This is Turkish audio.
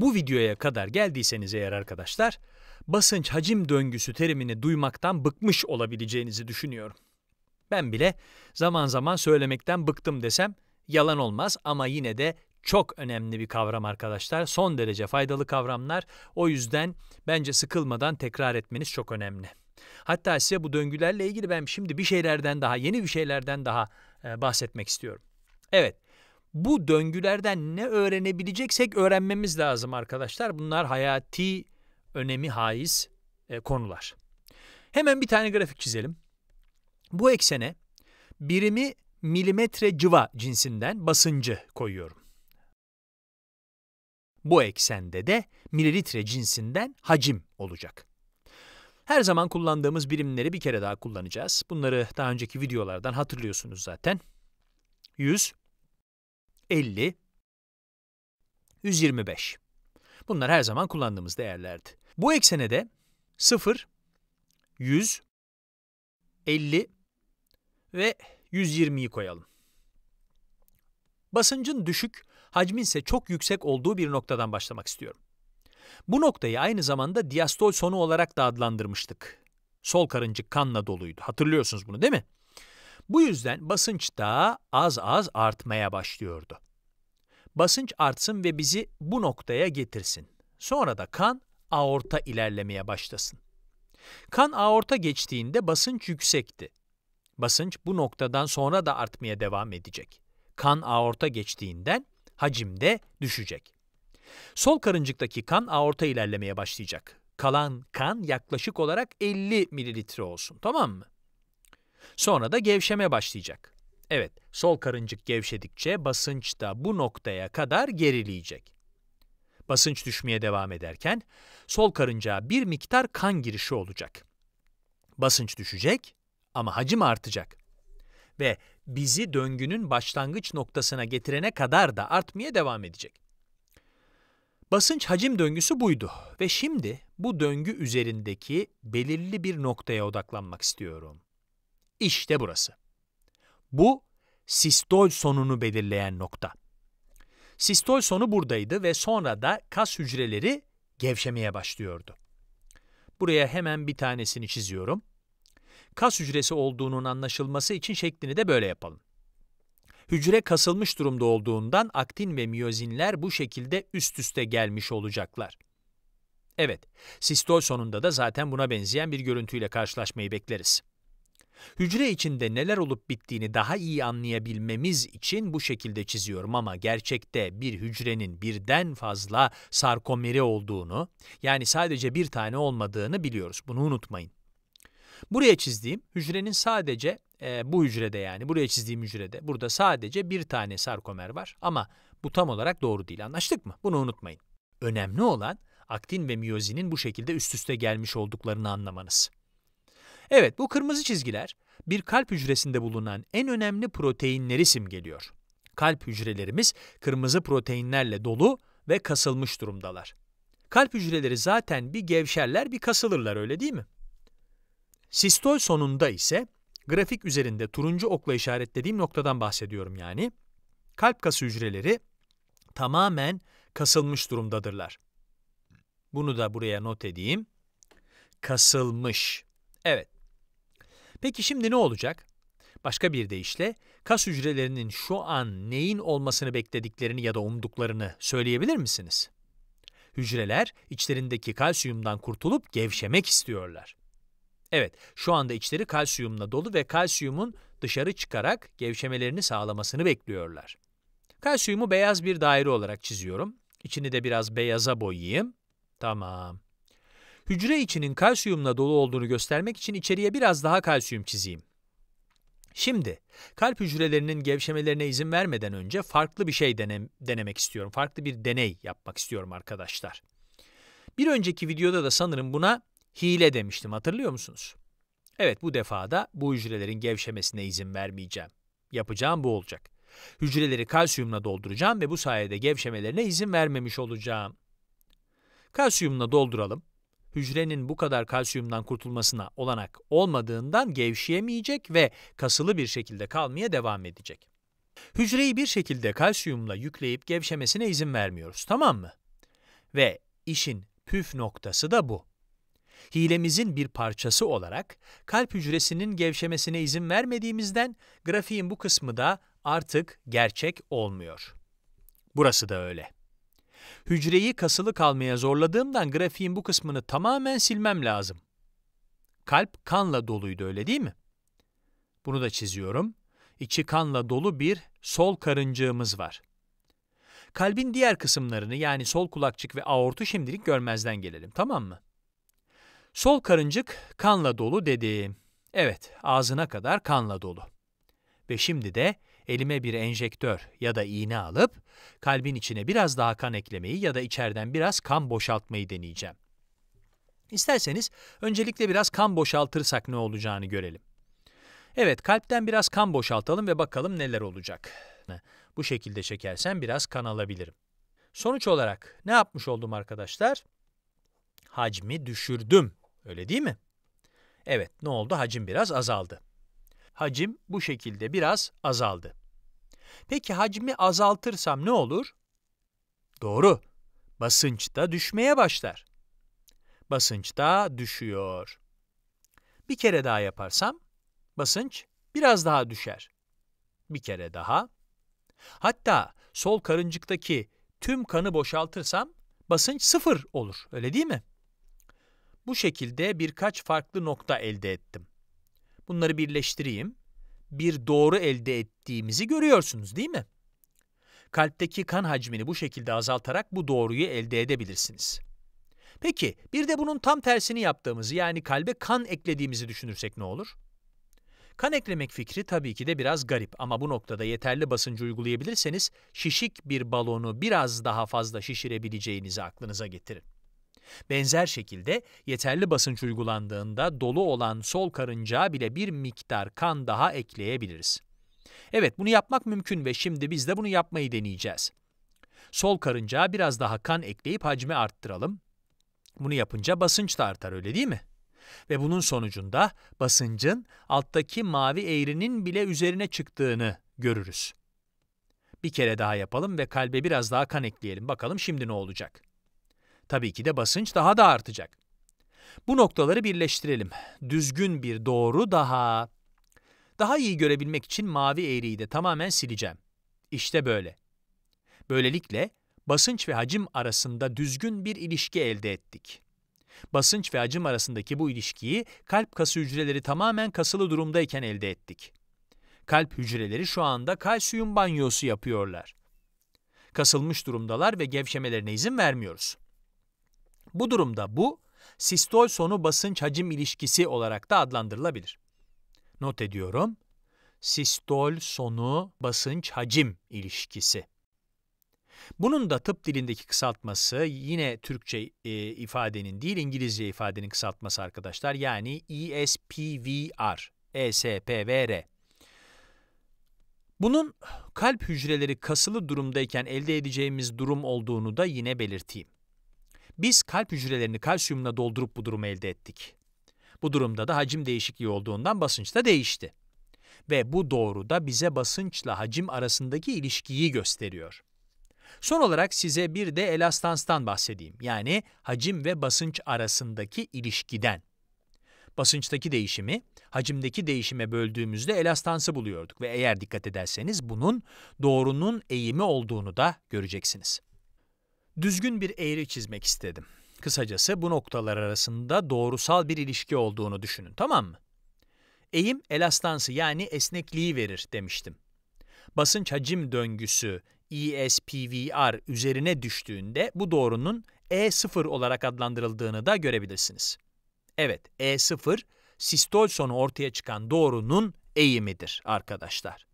Bu videoya kadar geldiyseniz eğer arkadaşlar, basınç hacim döngüsü terimini duymaktan bıkmış olabileceğinizi düşünüyorum. Ben bile zaman zaman söylemekten bıktım desem yalan olmaz ama yine de çok önemli bir kavram arkadaşlar. Son derece faydalı kavramlar. O yüzden bence sıkılmadan tekrar etmeniz çok önemli. Hatta size bu döngülerle ilgili ben şimdi bir şeylerden daha, yeni bir şeylerden daha e, bahsetmek istiyorum. Evet, bu döngülerden ne öğrenebileceksek öğrenmemiz lazım arkadaşlar. Bunlar hayati önemi haiz e, konular. Hemen bir tane grafik çizelim. Bu eksene birimi milimetre civa cinsinden basıncı koyuyorum. Bu eksende de mililitre cinsinden hacim olacak. Her zaman kullandığımız birimleri bir kere daha kullanacağız. Bunları daha önceki videolardan hatırlıyorsunuz zaten. 100, 50, 125. Bunlar her zaman kullandığımız değerlerdi. Bu eksene de 0, 100, 50 ve 120'yi koyalım. Basıncın düşük, hacmin ise çok yüksek olduğu bir noktadan başlamak istiyorum. Bu noktayı aynı zamanda diastol sonu olarak da adlandırmıştık. Sol karıncık kanla doluydu. Hatırlıyorsunuz bunu değil mi? Bu yüzden basınç da az az artmaya başlıyordu. Basınç artsın ve bizi bu noktaya getirsin. Sonra da kan aorta ilerlemeye başlasın. Kan aorta geçtiğinde basınç yüksekti. Basınç bu noktadan sonra da artmaya devam edecek. Kan aorta geçtiğinden hacim de düşecek. Sol karıncıktaki kan aorta ilerlemeye başlayacak. Kalan kan yaklaşık olarak 50 mililitre olsun, tamam mı? Sonra da gevşeme başlayacak. Evet, sol karıncık gevşedikçe basınç da bu noktaya kadar gerileyecek. Basınç düşmeye devam ederken sol karıncağa bir miktar kan girişi olacak. Basınç düşecek ama hacim artacak. Ve bizi döngünün başlangıç noktasına getirene kadar da artmaya devam edecek. Basınç hacim döngüsü buydu ve şimdi bu döngü üzerindeki belirli bir noktaya odaklanmak istiyorum. İşte burası. Bu sistol sonunu belirleyen nokta. Sistol sonu buradaydı ve sonra da kas hücreleri gevşemeye başlıyordu. Buraya hemen bir tanesini çiziyorum. Kas hücresi olduğunun anlaşılması için şeklini de böyle yapalım. Hücre kasılmış durumda olduğundan aktin ve miyozinler bu şekilde üst üste gelmiş olacaklar. Evet, sistol sonunda da zaten buna benzeyen bir görüntüyle karşılaşmayı bekleriz. Hücre içinde neler olup bittiğini daha iyi anlayabilmemiz için bu şekilde çiziyorum ama gerçekte bir hücrenin birden fazla sarkomeri olduğunu, yani sadece bir tane olmadığını biliyoruz. Bunu unutmayın. Buraya çizdiğim hücrenin sadece e, bu hücrede yani buraya çizdiğim hücrede burada sadece bir tane sarkomer var ama bu tam olarak doğru değil. Anlaştık mı? Bunu unutmayın. Önemli olan aktin ve miyozinin bu şekilde üst üste gelmiş olduklarını anlamanız. Evet bu kırmızı çizgiler bir kalp hücresinde bulunan en önemli proteinleri simgeliyor. Kalp hücrelerimiz kırmızı proteinlerle dolu ve kasılmış durumdalar. Kalp hücreleri zaten bir gevşerler bir kasılırlar öyle değil mi? Sistol sonunda ise grafik üzerinde turuncu okla işaretlediğim noktadan bahsediyorum yani. Kalp kası hücreleri tamamen kasılmış durumdadırlar. Bunu da buraya not edeyim. Kasılmış. Evet, Peki şimdi ne olacak? Başka bir deyişle kas hücrelerinin şu an neyin olmasını beklediklerini ya da umduklarını söyleyebilir misiniz? Hücreler içlerindeki kalsiyumdan kurtulup gevşemek istiyorlar. Evet, şu anda içleri kalsiyumla dolu ve kalsiyumun dışarı çıkarak gevşemelerini sağlamasını bekliyorlar. Kalsiyumu beyaz bir daire olarak çiziyorum. İçini de biraz beyaza boyayayım. Tamam. Hücre içinin kalsiyumla dolu olduğunu göstermek için içeriye biraz daha kalsiyum çizeyim. Şimdi kalp hücrelerinin gevşemelerine izin vermeden önce farklı bir şey dene, denemek istiyorum. Farklı bir deney yapmak istiyorum arkadaşlar. Bir önceki videoda da sanırım buna hile demiştim hatırlıyor musunuz? Evet bu defada bu hücrelerin gevşemesine izin vermeyeceğim. Yapacağım bu olacak. Hücreleri kalsiyumla dolduracağım ve bu sayede gevşemelerine izin vermemiş olacağım. Kalsiyumla dolduralım hücrenin bu kadar kalsiyumdan kurtulmasına olanak olmadığından gevşeyemeyecek ve kasılı bir şekilde kalmaya devam edecek. Hücreyi bir şekilde kalsiyumla yükleyip gevşemesine izin vermiyoruz, tamam mı? Ve işin püf noktası da bu. Hilemizin bir parçası olarak kalp hücresinin gevşemesine izin vermediğimizden grafiğin bu kısmı da artık gerçek olmuyor. Burası da öyle. Hücreyi kasılı kalmaya zorladığımdan grafiğin bu kısmını tamamen silmem lazım. Kalp kanla doluydu öyle değil mi? Bunu da çiziyorum. İçi kanla dolu bir sol karıncığımız var. Kalbin diğer kısımlarını yani sol kulakçık ve aortu şimdilik görmezden gelelim tamam mı? Sol karıncık kanla dolu dedim. Evet ağzına kadar kanla dolu. Ve şimdi de elime bir enjektör ya da iğne alıp kalbin içine biraz daha kan eklemeyi ya da içeriden biraz kan boşaltmayı deneyeceğim. İsterseniz öncelikle biraz kan boşaltırsak ne olacağını görelim. Evet, kalpten biraz kan boşaltalım ve bakalım neler olacak. Bu şekilde çekersen biraz kan alabilirim. Sonuç olarak ne yapmış oldum arkadaşlar? Hacmi düşürdüm. Öyle değil mi? Evet, ne oldu? Hacim biraz azaldı hacim bu şekilde biraz azaldı. Peki hacmi azaltırsam ne olur? Doğru, basınç da düşmeye başlar. Basınç da düşüyor. Bir kere daha yaparsam, basınç biraz daha düşer. Bir kere daha. Hatta sol karıncıktaki tüm kanı boşaltırsam, basınç sıfır olur, öyle değil mi? Bu şekilde birkaç farklı nokta elde ettim. Bunları birleştireyim. Bir doğru elde ettiğimizi görüyorsunuz değil mi? Kalpteki kan hacmini bu şekilde azaltarak bu doğruyu elde edebilirsiniz. Peki bir de bunun tam tersini yaptığımızı yani kalbe kan eklediğimizi düşünürsek ne olur? Kan eklemek fikri tabii ki de biraz garip ama bu noktada yeterli basıncı uygulayabilirseniz şişik bir balonu biraz daha fazla şişirebileceğinizi aklınıza getirin. Benzer şekilde yeterli basınç uygulandığında dolu olan sol karıncağa bile bir miktar kan daha ekleyebiliriz. Evet bunu yapmak mümkün ve şimdi biz de bunu yapmayı deneyeceğiz. Sol karıncağa biraz daha kan ekleyip hacmi arttıralım. Bunu yapınca basınç da artar öyle değil mi? Ve bunun sonucunda basıncın alttaki mavi eğrinin bile üzerine çıktığını görürüz. Bir kere daha yapalım ve kalbe biraz daha kan ekleyelim. Bakalım şimdi ne olacak? Tabii ki de basınç daha da artacak. Bu noktaları birleştirelim. Düzgün bir doğru daha. Daha iyi görebilmek için mavi eğriyi de tamamen sileceğim. İşte böyle. Böylelikle basınç ve hacim arasında düzgün bir ilişki elde ettik. Basınç ve hacim arasındaki bu ilişkiyi kalp kası hücreleri tamamen kasılı durumdayken elde ettik. Kalp hücreleri şu anda kalsiyum banyosu yapıyorlar. Kasılmış durumdalar ve gevşemelerine izin vermiyoruz. Bu durumda bu, sistol sonu basınç hacim ilişkisi olarak da adlandırılabilir. Not ediyorum. Sistol sonu basınç hacim ilişkisi. Bunun da tıp dilindeki kısaltması yine Türkçe e, ifadenin değil İngilizce ifadenin kısaltması arkadaşlar. Yani ESPVR, ESPVR. Bunun kalp hücreleri kasılı durumdayken elde edeceğimiz durum olduğunu da yine belirteyim. Biz kalp hücrelerini kalsiyumla doldurup bu durumu elde ettik. Bu durumda da hacim değişikliği olduğundan basınç da değişti. Ve bu doğru da bize basınçla hacim arasındaki ilişkiyi gösteriyor. Son olarak size bir de elastanstan bahsedeyim. Yani hacim ve basınç arasındaki ilişkiden. Basınçtaki değişimi, hacimdeki değişime böldüğümüzde elastansı buluyorduk ve eğer dikkat ederseniz bunun doğrunun eğimi olduğunu da göreceksiniz. Düzgün bir eğri çizmek istedim. Kısacası bu noktalar arasında doğrusal bir ilişki olduğunu düşünün, tamam mı? Eğim elastansı yani esnekliği verir demiştim. Basınç hacim döngüsü ESPVR üzerine düştüğünde bu doğrunun E0 olarak adlandırıldığını da görebilirsiniz. Evet, E0 sistol sonu ortaya çıkan doğrunun eğimidir arkadaşlar.